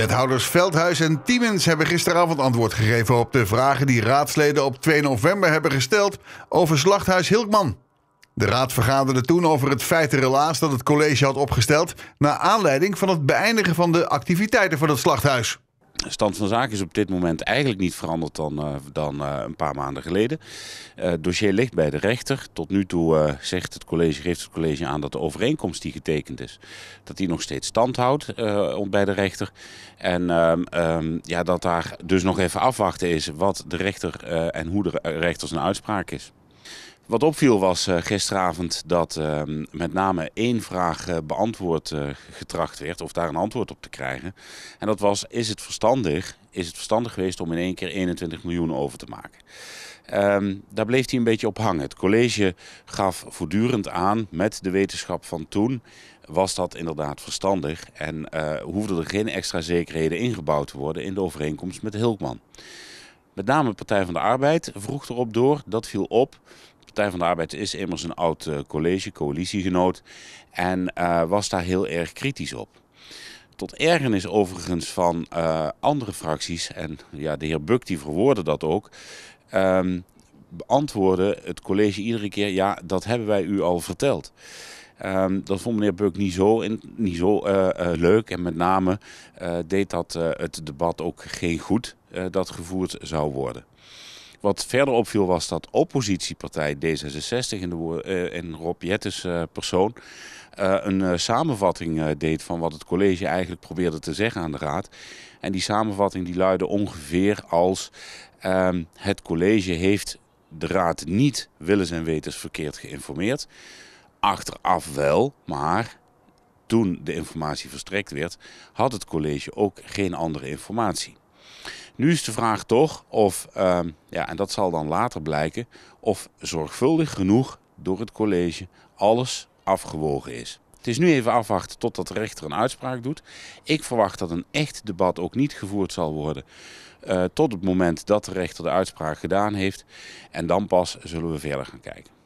Wethouders Veldhuis en Tiemens hebben gisteravond antwoord gegeven op de vragen die raadsleden op 2 november hebben gesteld over slachthuis Hilkman. De raad vergaderde toen over het feit dat het college had opgesteld naar aanleiding van het beëindigen van de activiteiten van het slachthuis stand van zaken is op dit moment eigenlijk niet veranderd dan, eh, dan eh, een paar maanden geleden. Eh, het dossier ligt bij de rechter. Tot nu toe zegt het college, geeft het college aan dat de overeenkomst die getekend is, dat die nog steeds stand houdt bij de rechter. En ehm, ehm, ja, dat daar dus nog even afwachten is wat de rechter en hoe de rechter zijn uitspraak is. Wat opviel was eh, gisteravond dat ehm, met name één vraag eh, beantwoord eh, getracht werd, of daar een antwoord op te krijgen. En dat was: is het verstandig, is het verstandig geweest om in één keer 21 miljoen over te maken? Ehm, daar bleef hij een beetje op hangen. Het college gaf voortdurend aan met de wetenschap van toen. Was dat inderdaad verstandig en hoefden er geen extra zekerheden ingebouwd te worden in de overeenkomst met Hilkman? Met name de Partij van de Arbeid vroeg erop door, dat viel op, Partij van de Arbeid is immers een oud eh, college, coalitiegenoot. En eh, was daar heel erg kritisch op tot ergernis overigens van eh, andere fracties, en ja, de heer Buck die verwoordde dat ook, um, beantwoordde het college iedere keer, ja, dat hebben wij u al verteld. Ehm, dat vond meneer Buck niet zo, niet zo leuk en met name deed dat het debat ook geen goed dat gevoerd zou worden. Wat verder opviel was dat oppositiepartij D66 in, de, eh, Rob Jettes eh, persoon eh, een samenvatting deed van wat het college eigenlijk probeerde te zeggen aan de raad. En die samenvatting die luidde ongeveer als ehm, het college heeft de raad niet willens en wetens verkeerd geïnformeerd. Achteraf wel, maar toen de informatie verstrekt werd, had het college ook geen andere informatie. Nu is de vraag toch of, ehm, ja, en dat zal dan later blijken, of zorgvuldig genoeg door het college alles afgewogen is. Het is nu even afwachten totdat de rechter een uitspraak doet. Ik verwacht dat een echt debat ook niet gevoerd zal worden eh, tot het moment dat de rechter de uitspraak gedaan heeft. En dan pas zullen we verder gaan kijken.